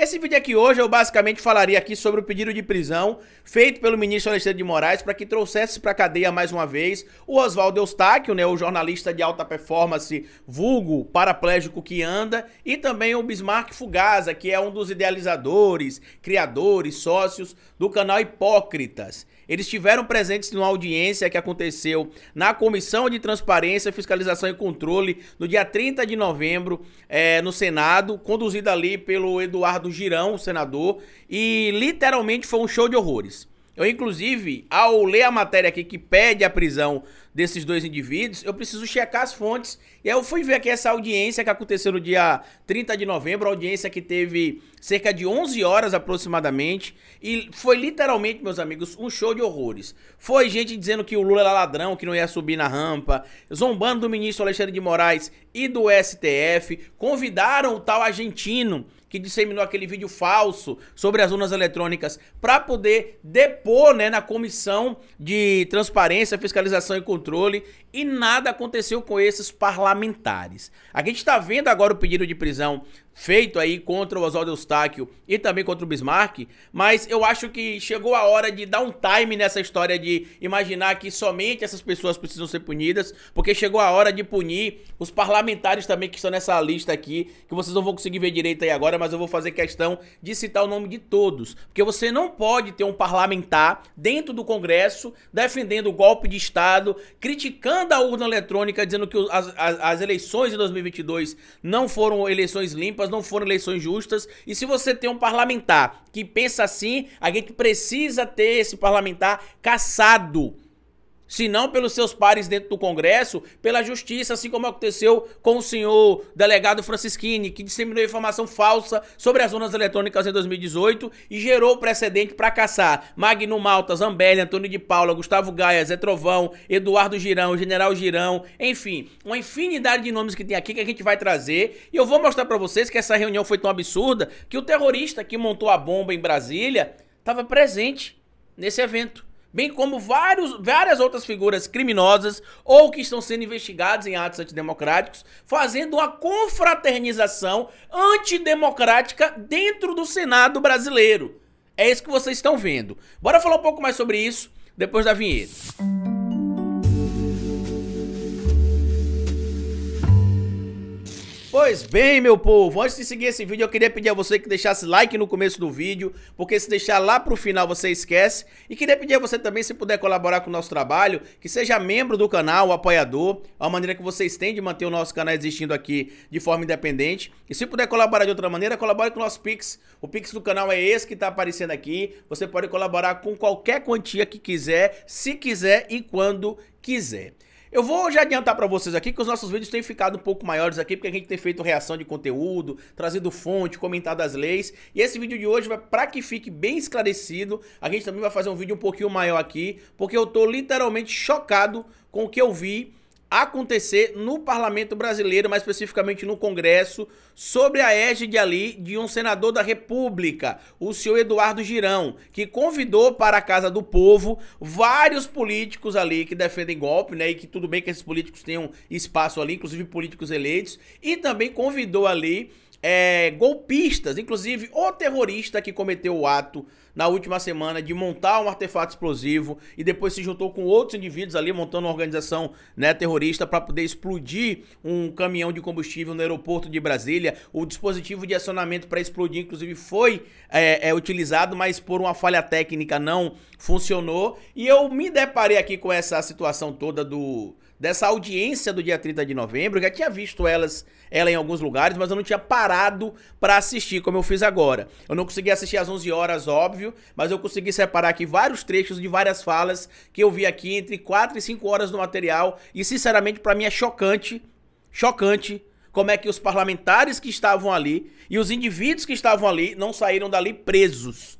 Esse vídeo aqui hoje eu basicamente falaria aqui sobre o pedido de prisão feito pelo ministro Alexandre de Moraes para que trouxesse para cadeia mais uma vez o Oswaldo Eustáquio, né, o jornalista de alta performance vulgo paraplégico que anda, e também o Bismarck Fugaza, que é um dos idealizadores, criadores, sócios do canal Hipócritas. Eles estiveram presentes numa audiência que aconteceu na Comissão de Transparência, Fiscalização e Controle no dia 30 de novembro é, no Senado, conduzida ali pelo Eduardo Girão, senador, e literalmente foi um show de horrores. Eu, inclusive, ao ler a matéria aqui que pede a prisão desses dois indivíduos, eu preciso checar as fontes. E aí eu fui ver aqui essa audiência que aconteceu no dia 30 de novembro, audiência que teve cerca de 11 horas aproximadamente, e foi literalmente, meus amigos, um show de horrores. Foi gente dizendo que o Lula era ladrão, que não ia subir na rampa, zombando do ministro Alexandre de Moraes e do STF, convidaram o tal argentino que disseminou aquele vídeo falso sobre as urnas eletrônicas para poder depor né, na comissão de transparência, fiscalização e controle e nada aconteceu com esses parlamentares. A gente está vendo agora o pedido de prisão feito aí contra o Oswaldo Eustáquio e também contra o Bismarck, mas eu acho que chegou a hora de dar um time nessa história de imaginar que somente essas pessoas precisam ser punidas, porque chegou a hora de punir os parlamentares também que estão nessa lista aqui, que vocês não vão conseguir ver direito aí agora, mas eu vou fazer questão de citar o nome de todos, porque você não pode ter um parlamentar dentro do Congresso defendendo o golpe de Estado, criticando manda a urna eletrônica dizendo que as, as, as, eleições de 2022 não foram eleições limpas, não foram eleições justas. E se você tem um parlamentar que pensa assim, a gente precisa ter esse parlamentar caçado se não pelos seus pares dentro do Congresso, pela justiça, assim como aconteceu com o senhor delegado Francisquini, que disseminou informação falsa sobre as urnas eletrônicas em 2018 e gerou precedente para caçar Magno Malta, Zambelli, Antônio de Paula, Gustavo Gaia, Zé Trovão, Eduardo Girão, General Girão, enfim, uma infinidade de nomes que tem aqui que a gente vai trazer e eu vou mostrar para vocês que essa reunião foi tão absurda que o terrorista que montou a bomba em Brasília estava presente nesse evento bem como vários, várias outras figuras criminosas ou que estão sendo investigadas em atos antidemocráticos, fazendo uma confraternização antidemocrática dentro do Senado brasileiro. É isso que vocês estão vendo. Bora falar um pouco mais sobre isso depois da vinheta. Pois bem, meu povo, antes de seguir esse vídeo, eu queria pedir a você que deixasse like no começo do vídeo, porque se deixar lá pro final você esquece. E queria pedir a você também, se puder colaborar com o nosso trabalho, que seja membro do canal, apoiador, é uma maneira que vocês têm de manter o nosso canal existindo aqui de forma independente. E se puder colaborar de outra maneira, colabore com o nosso Pix. O Pix do canal é esse que tá aparecendo aqui. Você pode colaborar com qualquer quantia que quiser, se quiser e quando quiser. Eu vou já adiantar para vocês aqui que os nossos vídeos têm ficado um pouco maiores aqui, porque a gente tem feito reação de conteúdo, trazido fonte, comentado as leis. E esse vídeo de hoje, para que fique bem esclarecido, a gente também vai fazer um vídeo um pouquinho maior aqui, porque eu tô literalmente chocado com o que eu vi acontecer no parlamento brasileiro, mais especificamente no Congresso, sobre a égide ali de um senador da República, o senhor Eduardo Girão, que convidou para a Casa do Povo vários políticos ali que defendem golpe, né, e que tudo bem que esses políticos tenham espaço ali, inclusive políticos eleitos, e também convidou ali é, golpistas, inclusive o terrorista que cometeu o ato na última semana de montar um artefato explosivo e depois se juntou com outros indivíduos ali montando uma organização né, terrorista para poder explodir um caminhão de combustível no aeroporto de Brasília. O dispositivo de acionamento para explodir, inclusive, foi é, é, utilizado, mas por uma falha técnica não funcionou. E eu me deparei aqui com essa situação toda do dessa audiência do dia 30 de novembro. Eu já tinha visto elas, ela em alguns lugares, mas eu não tinha parado para assistir como eu fiz agora. Eu não consegui assistir às 11 horas, óbvio, mas eu consegui separar aqui vários trechos de várias falas que eu vi aqui entre 4 e 5 horas do material e sinceramente para mim é chocante, chocante como é que os parlamentares que estavam ali e os indivíduos que estavam ali não saíram dali presos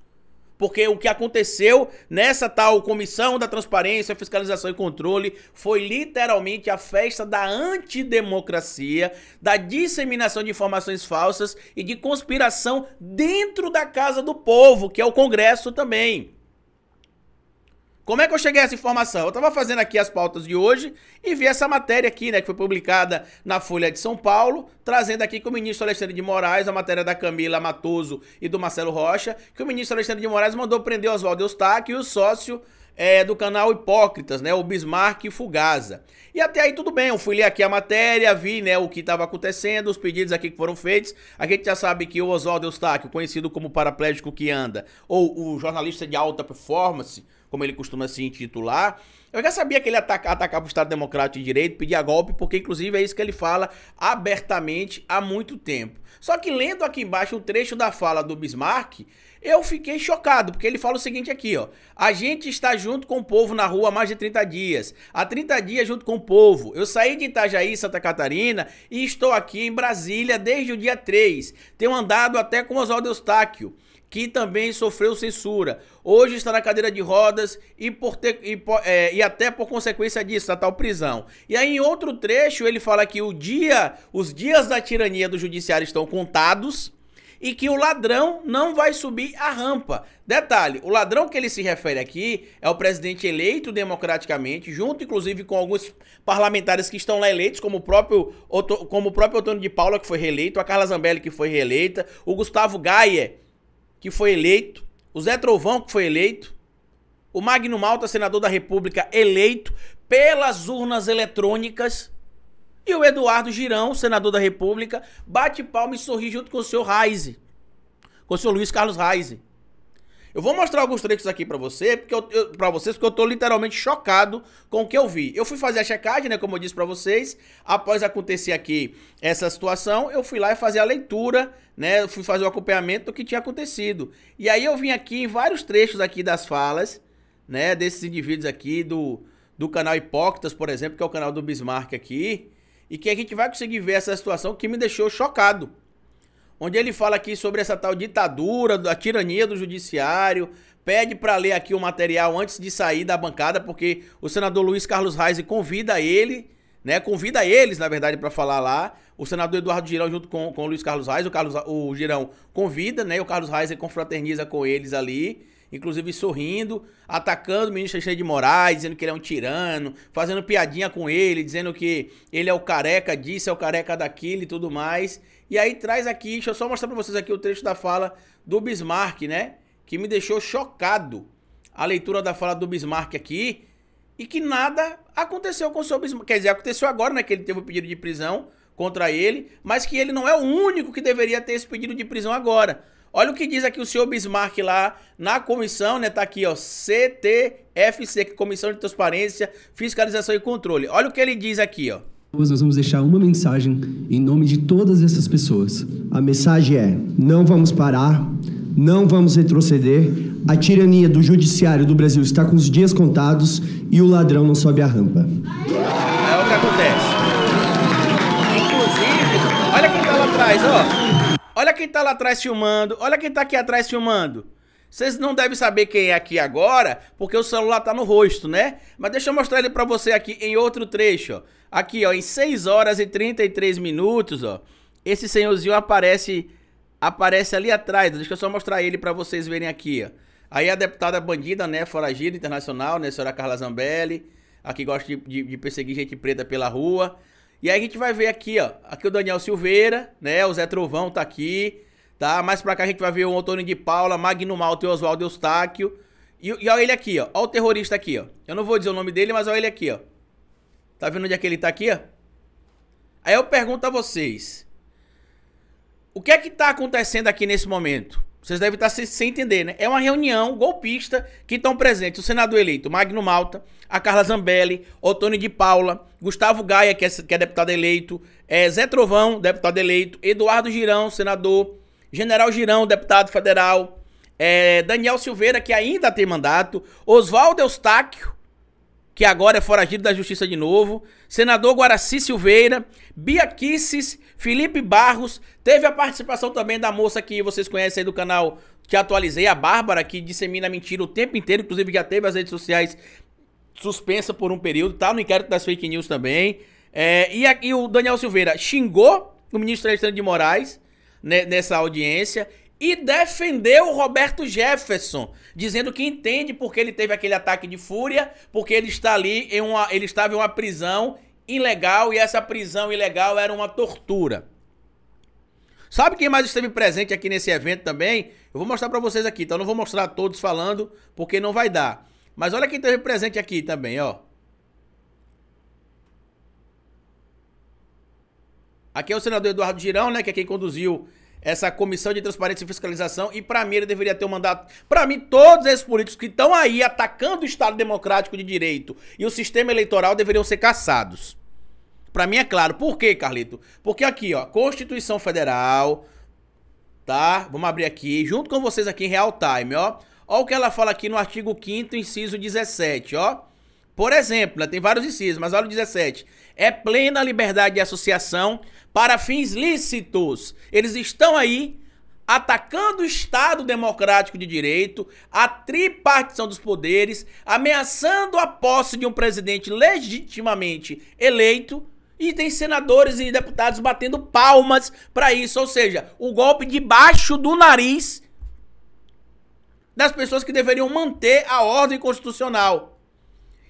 porque o que aconteceu nessa tal comissão da transparência, fiscalização e controle foi literalmente a festa da antidemocracia, da disseminação de informações falsas e de conspiração dentro da casa do povo, que é o Congresso também. Como é que eu cheguei a essa informação? Eu estava fazendo aqui as pautas de hoje e vi essa matéria aqui, né, que foi publicada na Folha de São Paulo, trazendo aqui que o ministro Alexandre de Moraes, a matéria da Camila Matoso e do Marcelo Rocha, que o ministro Alexandre de Moraes mandou prender Oswaldo Eustáquio e o sócio é, do canal Hipócritas, né? O Bismarck Fugaza. E até aí tudo bem, eu fui ler aqui a matéria, vi né, o que estava acontecendo, os pedidos aqui que foram feitos. A gente já sabe que o Oswaldo Eustáquio, conhecido como paraplégico que anda, ou o jornalista de alta performance, como ele costuma se intitular. Eu já sabia que ele ia atacar, atacar o Estado Democrático de Direito, pedir golpe, porque inclusive é isso que ele fala abertamente há muito tempo. Só que lendo aqui embaixo o trecho da fala do Bismarck, eu fiquei chocado, porque ele fala o seguinte aqui, ó. A gente está junto com o povo na rua há mais de 30 dias. Há 30 dias junto com o povo. Eu saí de Itajaí, Santa Catarina, e estou aqui em Brasília desde o dia 3. Tenho andado até com Oswaldo Eustáquio que também sofreu censura. Hoje está na cadeira de rodas e, por ter, e, é, e, até por consequência disso, a tal prisão. E aí, em outro trecho, ele fala que o dia, os dias da tirania do judiciário estão contados e que o ladrão não vai subir a rampa. Detalhe, o ladrão que ele se refere aqui é o presidente eleito democraticamente, junto inclusive com alguns parlamentares que estão lá eleitos, como o próprio, como o próprio Antônio de Paula, que foi reeleito, a Carla Zambelli, que foi reeleita, o Gustavo Gaia, que foi eleito, o Zé Trovão, que foi eleito, o Magno Malta, senador da República, eleito pelas urnas eletrônicas, e o Eduardo Girão, senador da República, bate palma e sorri junto com o senhor Reise, com o senhor Luiz Carlos Reise. Eu vou mostrar alguns trechos aqui para você, porque eu, eu, pra vocês, porque eu tô literalmente chocado com o que eu vi. Eu fui fazer a checagem, né, como eu disse para vocês, após acontecer aqui essa situação, eu fui lá e fazer a leitura, né, eu fui fazer o acompanhamento do que tinha acontecido. E aí eu vim aqui em vários trechos aqui das falas, né, desses indivíduos aqui do, do canal Hipócritas, por exemplo, que é o canal do Bismarck aqui, e que a gente vai conseguir ver essa situação que me deixou chocado onde ele fala aqui sobre essa tal ditadura, da tirania do judiciário, pede para ler aqui o material antes de sair da bancada, porque o senador Luiz Carlos Reis convida ele, né? Convida eles, na verdade, para falar lá. O senador Eduardo Girão junto com, com o Luiz Carlos Reis, o Carlos o Girão convida, né? E o Carlos Reis confraterniza com eles ali inclusive sorrindo, atacando o ministro Alexandre de Moraes, dizendo que ele é um tirano, fazendo piadinha com ele, dizendo que ele é o careca disso, é o careca daquilo e tudo mais. E aí traz aqui, deixa eu só mostrar para vocês aqui o trecho da fala do Bismarck, né? Que me deixou chocado a leitura da fala do Bismarck aqui e que nada aconteceu com o seu Bismarck. Quer dizer, aconteceu agora, né? Que ele teve o um pedido de prisão contra ele, mas que ele não é o único que deveria ter esse pedido de prisão agora. Olha o que diz aqui o senhor Bismarck lá na comissão, né? Tá aqui, ó, CTFC, é Comissão de Transparência, Fiscalização e Controle. Olha o que ele diz aqui, ó. Hoje Nós vamos deixar uma mensagem em nome de todas essas pessoas. A mensagem é: não vamos parar, não vamos retroceder. A tirania do judiciário do Brasil está com os dias contados e o ladrão não sobe a rampa. É o que acontece. Inclusive, olha quem tá lá atrás, ó. Olha quem tá lá atrás filmando. Olha quem tá aqui atrás filmando. Vocês não devem saber quem é aqui agora, porque o celular tá no rosto, né? Mas deixa eu mostrar ele para você aqui em outro trecho, ó. Aqui, ó, em 6 horas e 33 minutos, ó. Esse senhorzinho aparece aparece ali atrás. Deixa eu só mostrar ele para vocês verem aqui, ó. Aí a deputada bandida, né, foragida internacional, né, senhora Carla Zambelli, aqui gosta de, de, de perseguir gente preta pela rua. E aí a gente vai ver aqui, ó. Aqui o Daniel Silveira, né? O Zé Trovão tá aqui, tá? Mais pra cá a gente vai ver o Antônio de Paula, Magno Malta e Oswaldo Eustáquio. E, e olha ele aqui, ó. Olha o terrorista aqui, ó. Eu não vou dizer o nome dele, mas olha ele aqui, ó. Tá vendo onde é que ele tá aqui, ó? Aí eu pergunto a vocês. O que é que tá acontecendo aqui nesse momento? Vocês devem estar sem, sem entender, né? É uma reunião golpista que estão presentes o senador eleito Magno Malta, a Carla Zambelli, Otônio de Paula, Gustavo Gaia, que é, que é deputado eleito, é, Zé Trovão, deputado eleito, Eduardo Girão, senador, General Girão, deputado federal, é, Daniel Silveira, que ainda tem mandato, Oswaldo Eustáquio, que agora é foragido da justiça de novo, senador Guaraci Silveira, Bia Kisses, Felipe Barros, teve a participação também da moça que vocês conhecem aí do canal que atualizei, a Bárbara, que dissemina mentira o tempo inteiro, inclusive já teve as redes sociais suspensa por um período, tá no inquérito das fake news também. É, e aqui o Daniel Silveira xingou o ministro Alexandre de Moraes né, nessa audiência e defendeu o Roberto Jefferson, dizendo que entende porque ele teve aquele ataque de fúria, porque ele está ali em uma, ele estava em uma prisão ilegal e essa prisão ilegal era uma tortura. Sabe quem mais esteve presente aqui nesse evento também? Eu vou mostrar para vocês aqui, então não vou mostrar todos falando, porque não vai dar. Mas olha quem esteve presente aqui também, ó. Aqui é o senador Eduardo Girão, né, que é quem conduziu essa comissão de transparência e fiscalização e para mim ele deveria ter um mandato. Para mim todos esses políticos que estão aí atacando o Estado democrático de direito e o sistema eleitoral deveriam ser caçados. Para mim é claro. Por quê, Carlito? Porque aqui, ó, Constituição Federal, tá? Vamos abrir aqui junto com vocês aqui em real time, ó. Olha o que ela fala aqui no artigo 5 inciso 17, ó. Por exemplo, né, tem vários incisos, mas olha o 17. É plena liberdade de associação para fins lícitos. Eles estão aí atacando o Estado democrático de direito, a tripartição dos poderes, ameaçando a posse de um presidente legitimamente eleito. E tem senadores e deputados batendo palmas para isso, ou seja, o golpe debaixo do nariz das pessoas que deveriam manter a ordem constitucional.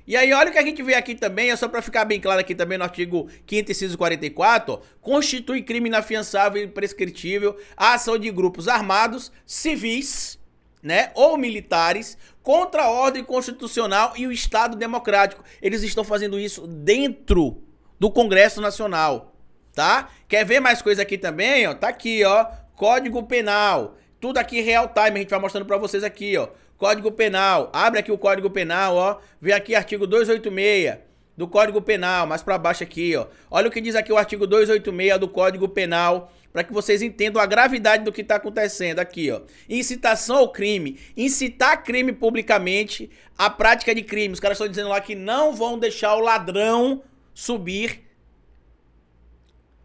E aí, olha o que a gente vê aqui também, é só para ficar bem claro aqui também no artigo 5 inciso 44, ó, constitui crime inafiançável e prescritível a ação de grupos armados, civis, né, ou militares contra a ordem constitucional e o Estado democrático. Eles estão fazendo isso dentro do Congresso Nacional, tá? Quer ver mais coisa aqui também, ó? Tá aqui, ó, Código Penal. Tudo aqui real time, a gente vai mostrando para vocês aqui, ó. Código Penal. Abre aqui o Código Penal, ó. Vem aqui artigo 286 do Código Penal, mais para baixo aqui, ó. Olha o que diz aqui o artigo 286 do Código Penal, para que vocês entendam a gravidade do que está acontecendo aqui, ó. Incitação ao crime, incitar crime publicamente, a prática de crime. Os caras estão dizendo lá que não vão deixar o ladrão subir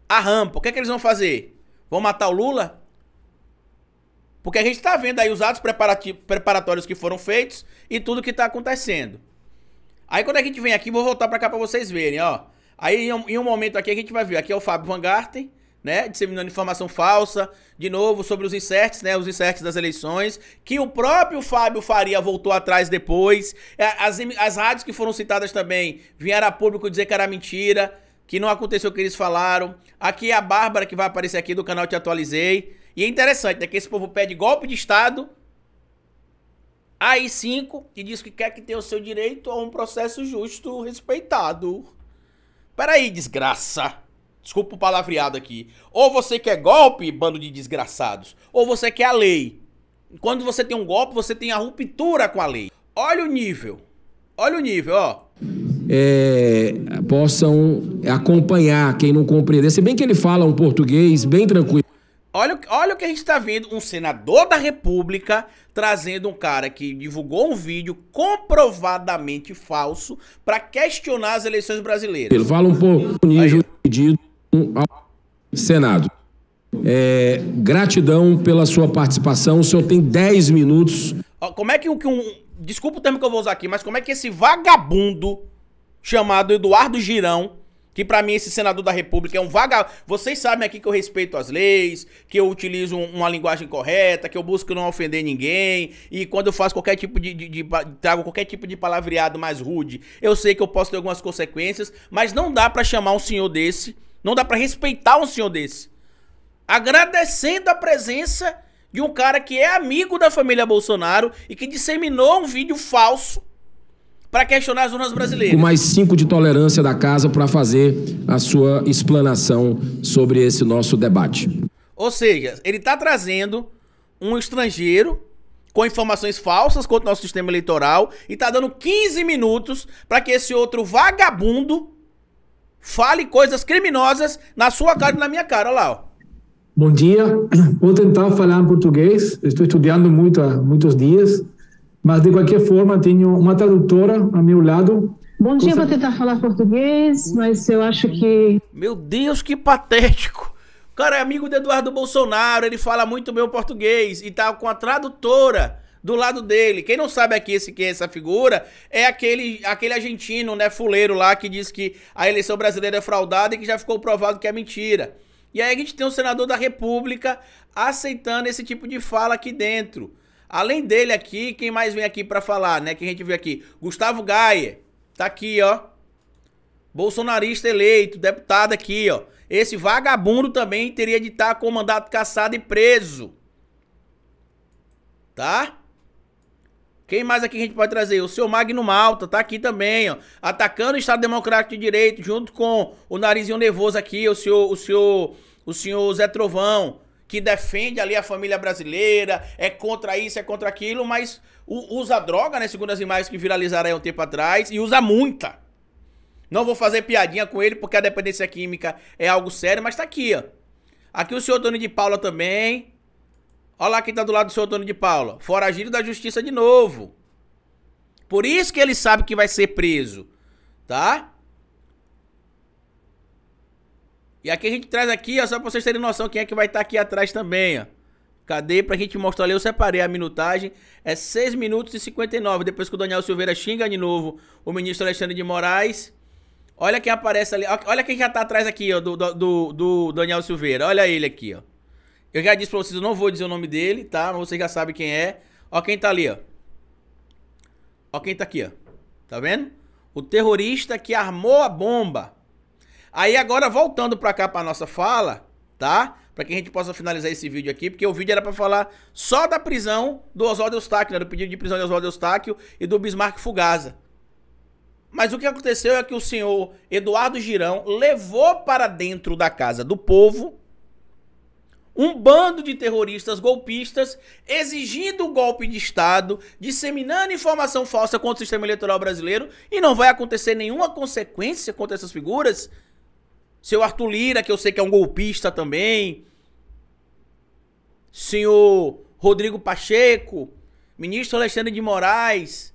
a rampa. O que é que eles vão fazer? Vão matar o Lula? Porque a gente está vendo aí os atos preparatórios que foram feitos e tudo que está acontecendo. Aí quando a gente vem aqui, vou voltar para cá para vocês verem, ó. Aí em um, em um, momento aqui a gente vai ver, aqui é o Fábio Van Garten, né, disseminando informação falsa, de novo sobre os insertes, né, os inserts das eleições, que o próprio Fábio Faria voltou atrás depois, é, as, as rádios que foram citadas também vieram a público dizer que era mentira, que não aconteceu o que eles falaram, aqui é a Bárbara que vai aparecer aqui do canal Te Atualizei, e é interessante, né? Que esse povo pede golpe de Estado, AI-5, e diz que quer que tenha o seu direito a um processo justo respeitado. Peraí, desgraça. Desculpa o palavreado aqui. Ou você quer golpe, bando de desgraçados, ou você quer a lei. Quando você tem um golpe, você tem a ruptura com a lei. Olha o nível. Olha o nível, ó. É, possam acompanhar quem não compreender. Se bem que ele fala um português bem tranquilo. Olha, olha o que a gente está vendo: um senador da República trazendo um cara que divulgou um vídeo comprovadamente falso para questionar as eleições brasileiras. Ele fala um pouco nível pedido ao Senado. É, gratidão pela sua participação. O senhor tem 10 minutos. Como é que um, um. Desculpa o termo que eu vou usar aqui, mas como é que esse vagabundo chamado Eduardo Girão que para mim esse senador da República é um vagabundo. Vocês sabem aqui que eu respeito as leis, que eu utilizo uma linguagem correta, que eu busco não ofender ninguém. E quando eu faço qualquer tipo de, de, de, de trago qualquer tipo de palavreado mais rude, eu sei que eu posso ter algumas consequências, mas não dá para chamar um senhor desse, não dá para respeitar um senhor desse. Agradecendo a presença de um cara que é amigo da família Bolsonaro e que disseminou um vídeo falso para questionar as urnas brasileiras. Com mais cinco de tolerância da casa para fazer a sua explanação sobre esse nosso debate. Ou seja, ele está trazendo um estrangeiro com informações falsas contra o nosso sistema eleitoral e está dando 15 minutos para que esse outro vagabundo fale coisas criminosas na sua cara e na minha cara. Olha lá, ó. Bom dia. Vou tentar falar em português. Estou estudando muito há muitos dias. Mas, de qualquer forma, tenho uma tradutora a meu lado. Bom dia, vou tentar tá falar português, mas eu acho que. Meu Deus, que patético! O cara é amigo do Eduardo Bolsonaro, ele fala muito bem o português e tá com a tradutora do lado dele. Quem não sabe aqui esse, quem é essa figura é aquele, aquele argentino, né, fuleiro lá que diz que a eleição brasileira é fraudada e que já ficou provado que é mentira. E aí a gente tem um senador da República aceitando esse tipo de fala aqui dentro. Além dele aqui, quem mais vem aqui para falar, né? Que a gente viu aqui. Gustavo Gaia, tá aqui, ó. Bolsonarista eleito, deputado aqui, ó. Esse vagabundo também teria de estar tá com com mandato caçado e preso. Tá? Quem mais aqui a gente pode trazer? O seu Magno Malta tá aqui também, ó. Atacando o Estado Democrático de Direito, junto com o Narizinho Nervoso aqui, o senhor, o senhor, o senhor Zé Trovão que defende ali a família brasileira, é contra isso, é contra aquilo, mas usa droga, né? Segundo as imagens que viralizaram aí um tempo atrás, e usa muita. Não vou fazer piadinha com ele, porque a dependência química é algo sério, mas tá aqui, ó. Aqui o senhor dono de Paula também. Olha lá quem tá do lado do senhor dono de Paula. Foragido da justiça de novo. Por isso que ele sabe que vai ser preso, tá? E aqui a gente traz aqui, ó, só pra vocês terem noção quem é que vai estar tá aqui atrás também, ó. Cadê? Pra gente mostrar ali, eu separei a minutagem. É 6 minutos e 59. Depois que o Daniel Silveira xinga de novo o ministro Alexandre de Moraes. Olha quem aparece ali. Olha quem já tá atrás aqui, ó, do, do, do Daniel Silveira. Olha ele aqui, ó. Eu já disse pra vocês, eu não vou dizer o nome dele, tá? Mas vocês já sabem quem é. Ó quem tá ali, ó. Ó quem tá aqui, ó. Tá vendo? O terrorista que armou a bomba Aí agora voltando para cá para nossa fala, tá? Para que a gente possa finalizar esse vídeo aqui, porque o vídeo era para falar só da prisão do Oswaldo Eustáquio, né? do pedido de prisão de Oswaldo Eustáquio e do Bismarck Fugaza. Mas o que aconteceu é que o senhor Eduardo Girão levou para dentro da casa do povo um bando de terroristas golpistas exigindo o golpe de Estado, disseminando informação falsa contra o sistema eleitoral brasileiro e não vai acontecer nenhuma consequência contra essas figuras. Seu Arthur Lira, que eu sei que é um golpista também. Senhor Rodrigo Pacheco, ministro Alexandre de Moraes,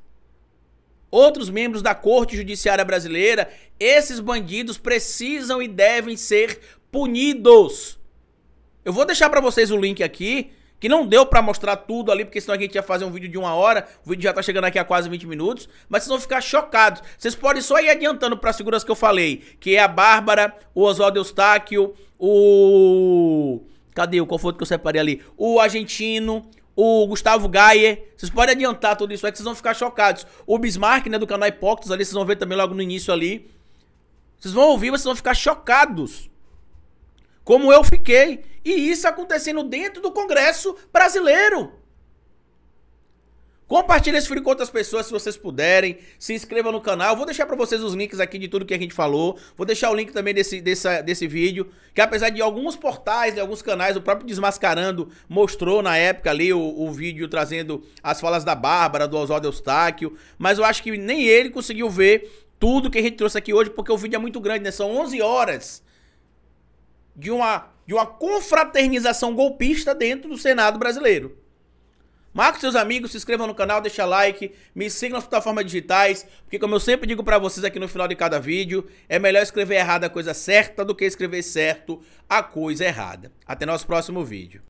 outros membros da Corte Judiciária Brasileira, esses bandidos precisam e devem ser punidos. Eu vou deixar para vocês o link aqui que não deu para mostrar tudo ali, porque senão a gente ia fazer um vídeo de uma hora, o vídeo já tá chegando aqui a quase 20 minutos, mas vocês vão ficar chocados. Vocês podem só ir adiantando para as figuras que eu falei, que é a Bárbara, o Oswaldo Eustáquio, o... Cadê o? Qual foi que eu separei ali? O argentino, o Gustavo Gaier Vocês podem adiantar tudo isso aí é que vocês vão ficar chocados. O Bismarck, né, do canal Hipócritas ali, vocês vão ver também logo no início ali. Vocês vão ouvir, mas vocês vão ficar chocados. Como eu fiquei. E isso acontecendo dentro do Congresso brasileiro. Compartilhe esse vídeo com outras pessoas se vocês puderem. Se inscreva no canal. Eu vou deixar para vocês os links aqui de tudo que a gente falou. Vou deixar o link também desse, desse, desse vídeo. Que apesar de alguns portais, de alguns canais, o próprio Desmascarando mostrou na época ali o, o vídeo trazendo as falas da Bárbara, do Oswaldo Eustáquio. Mas eu acho que nem ele conseguiu ver tudo que a gente trouxe aqui hoje, porque o vídeo é muito grande, né? São 11 horas de uma de uma confraternização golpista dentro do Senado brasileiro. Marque seus amigos, se inscreva no canal, deixa like, me siga nas plataformas digitais, porque como eu sempre digo para vocês aqui no final de cada vídeo, é melhor escrever errado a coisa certa do que escrever certo a coisa errada. Até nosso próximo vídeo.